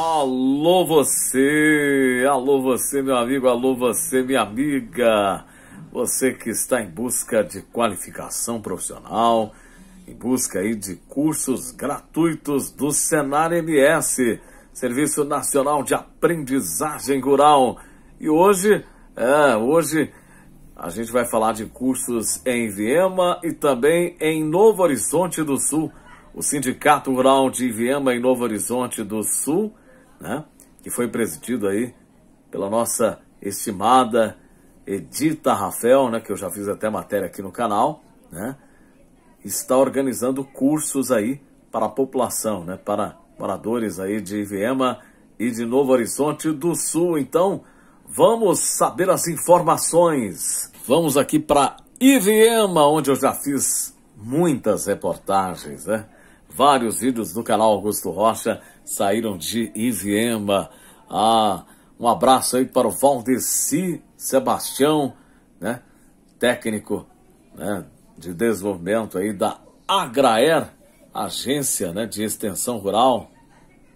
Alô você, alô você meu amigo, alô você minha amiga, você que está em busca de qualificação profissional, em busca aí de cursos gratuitos do Senar MS, Serviço Nacional de Aprendizagem Rural. E hoje, é, hoje a gente vai falar de cursos em Viema e também em Novo Horizonte do Sul. O Sindicato Rural de Viema e Novo Horizonte do Sul né? que foi presidido aí pela nossa estimada Edita Rafael, né, que eu já fiz até matéria aqui no canal, né, está organizando cursos aí para a população, né, para moradores aí de Iviema e de Novo Horizonte do Sul. Então, vamos saber as informações. Vamos aqui para Iviema, onde eu já fiz muitas reportagens, né? Vários vídeos do canal Augusto Rocha saíram de Iviema. Ah, um abraço aí para o Valdeci Sebastião, né? Técnico né, de desenvolvimento aí da Agraer, agência né, de extensão rural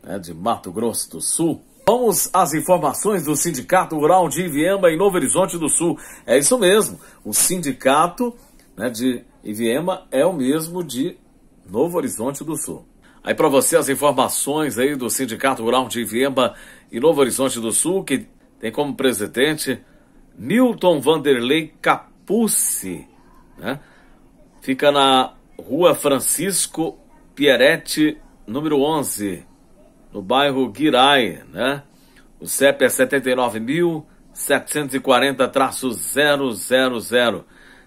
né, de Mato Grosso do Sul. Vamos às informações do Sindicato Rural de Iviema em Novo Horizonte do Sul. É isso mesmo, o sindicato né, de Iviema é o mesmo de Novo Horizonte do Sul. Aí para você as informações aí do Sindicato Rural de Viemba e Novo Horizonte do Sul, que tem como presidente Milton Vanderlei Capucci, né? Fica na Rua Francisco Pieretti, número 11, no bairro Guirai, né? O CEP é 79.740-000.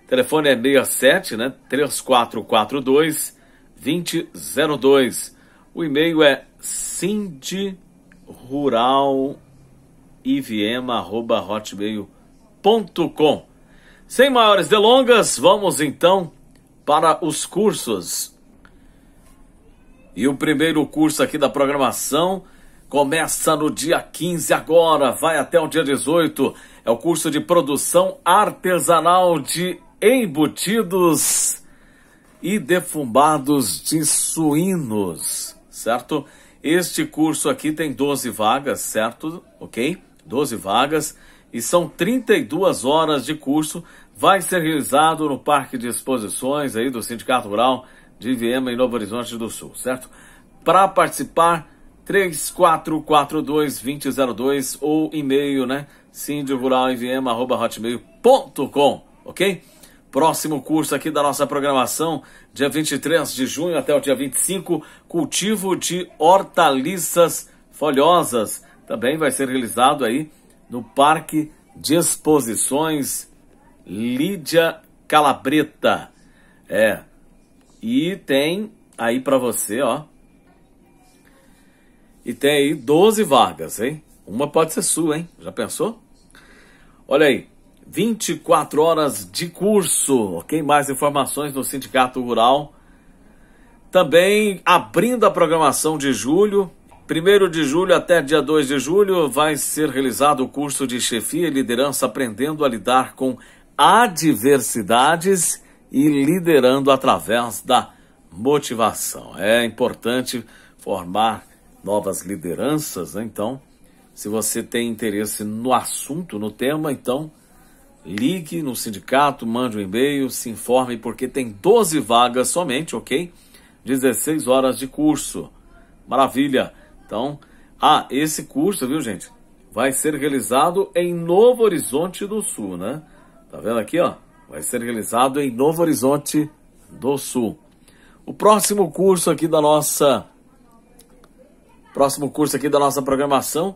Telefone é 67, né? 3442 2002. O e-mail é cindruraliviema.hotmail.com. Sem maiores delongas, vamos então para os cursos. E o primeiro curso aqui da programação começa no dia 15 agora, vai até o dia 18. É o curso de produção artesanal de embutidos e defumados de suínos, certo? Este curso aqui tem 12 vagas, certo? Ok? 12 vagas e são 32 horas de curso. Vai ser realizado no Parque de Exposições aí do Sindicato Rural de Viema em Novo Horizonte do Sul, certo? Para participar, 3442-2002 ou e-mail, né? Rural arroba hotmail.com, ok? Próximo curso aqui da nossa programação, dia 23 de junho até o dia 25, cultivo de hortaliças folhosas. Também vai ser realizado aí no Parque de Exposições Lídia Calabreta. É. E tem aí para você, ó. E tem aí 12 vagas, hein? Uma pode ser sua, hein? Já pensou? Olha aí, 24 horas de curso, ok? Mais informações no Sindicato Rural. Também abrindo a programação de julho, 1 de julho até dia 2 de julho, vai ser realizado o curso de Chefia e Liderança Aprendendo a Lidar com Adversidades e Liderando através da Motivação. É importante formar novas lideranças, né? então, se você tem interesse no assunto, no tema, então ligue no sindicato, mande um e-mail, se informe, porque tem 12 vagas somente, ok? 16 horas de curso. Maravilha! Então, ah, esse curso, viu, gente? Vai ser realizado em Novo Horizonte do Sul, né? Tá vendo aqui, ó? Vai ser realizado em Novo Horizonte do Sul. O próximo curso aqui da nossa próximo curso aqui da nossa programação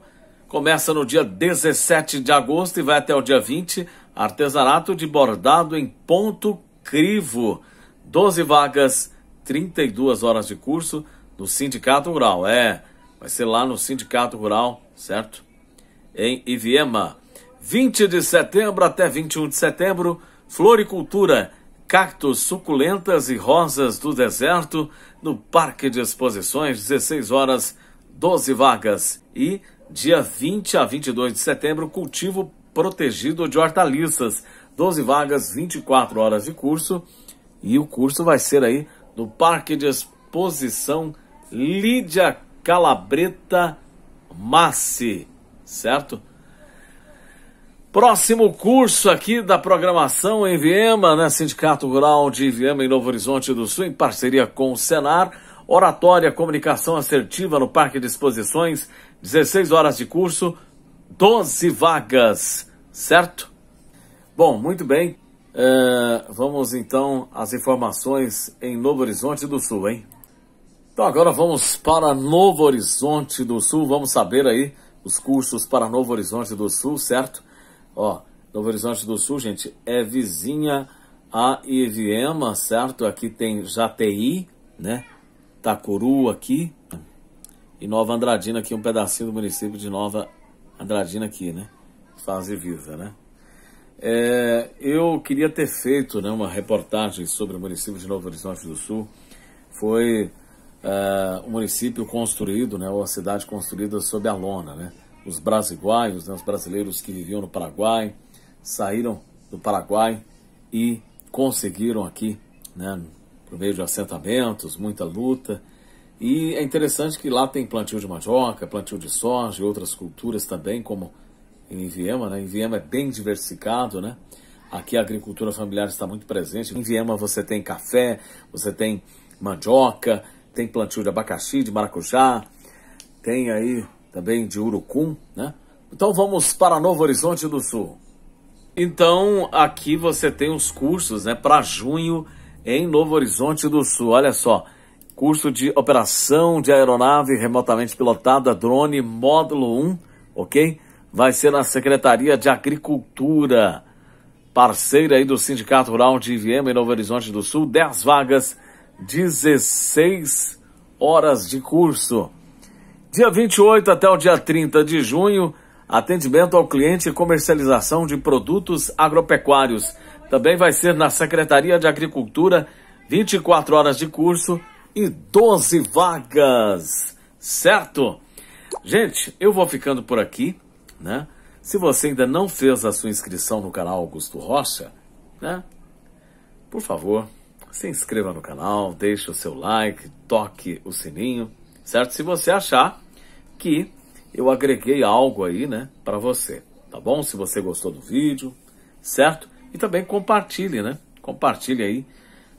começa no dia 17 de agosto e vai até o dia 20. Artesanato de bordado em ponto crivo. 12 vagas, 32 horas de curso no Sindicato Rural. É, vai ser lá no Sindicato Rural, certo? Em Iviema. 20 de setembro até 21 de setembro, floricultura, cactos, suculentas e rosas do deserto no Parque de Exposições, 16 horas, 12 vagas. E dia 20 a 22 de setembro, cultivo protegido de hortaliças. 12 vagas, 24 horas de curso. E o curso vai ser aí no Parque de Exposição Lídia Calabreta Massi, certo? Próximo curso aqui da programação em Viema, né? Sindicato Rural de Viema em Novo Horizonte do Sul, em parceria com o Senar. Oratória, comunicação assertiva no Parque de Exposições, 16 horas de curso, 12 vagas certo? Bom, muito bem. É, vamos então às informações em Novo Horizonte do Sul, hein? Então agora vamos para Novo Horizonte do Sul, vamos saber aí os custos para Novo Horizonte do Sul, certo? Ó, Novo Horizonte do Sul, gente, é vizinha a Iviema, certo? Aqui tem Jati, né? Tacuru aqui e Nova Andradina aqui, um pedacinho do município de Nova Andradina aqui, né? fase viva, né? É, eu queria ter feito né, uma reportagem sobre o município de Novo Horizonte do Sul. Foi é, um município construído, né, ou a cidade construída sob a lona. Né? Os brasiguaios, né, os brasileiros que viviam no Paraguai, saíram do Paraguai e conseguiram aqui, né, por meio de assentamentos, muita luta. E é interessante que lá tem plantio de mandioca, plantio de soja e outras culturas também, como em Viema, né? Em Viema é bem diversificado, né? Aqui a agricultura familiar está muito presente. Em Viema você tem café, você tem mandioca, tem plantio de abacaxi, de maracujá, tem aí também de urucum, né? Então vamos para Novo Horizonte do Sul. Então aqui você tem os cursos, né, para junho em Novo Horizonte do Sul. Olha só, curso de operação de aeronave remotamente pilotada, drone módulo 1, OK? vai ser na Secretaria de Agricultura, parceira aí do Sindicato Rural de Viema e Novo Horizonte do Sul, 10 vagas, 16 horas de curso. Dia 28 até o dia 30 de junho, atendimento ao cliente e comercialização de produtos agropecuários. Também vai ser na Secretaria de Agricultura, 24 horas de curso e 12 vagas, certo? Gente, eu vou ficando por aqui né? Se você ainda não fez a sua inscrição no canal Augusto Rocha, né? Por favor, se inscreva no canal, deixe o seu like, toque o sininho, certo? Se você achar que eu agreguei algo aí, né, para você, tá bom? Se você gostou do vídeo, certo? E também compartilhe, né? Compartilhe aí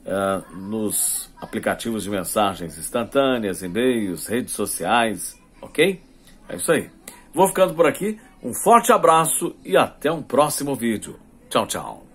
uh, nos aplicativos de mensagens instantâneas, e-mails, redes sociais, ok? É isso aí. Vou ficando por aqui. Um forte abraço e até um próximo vídeo. Tchau, tchau.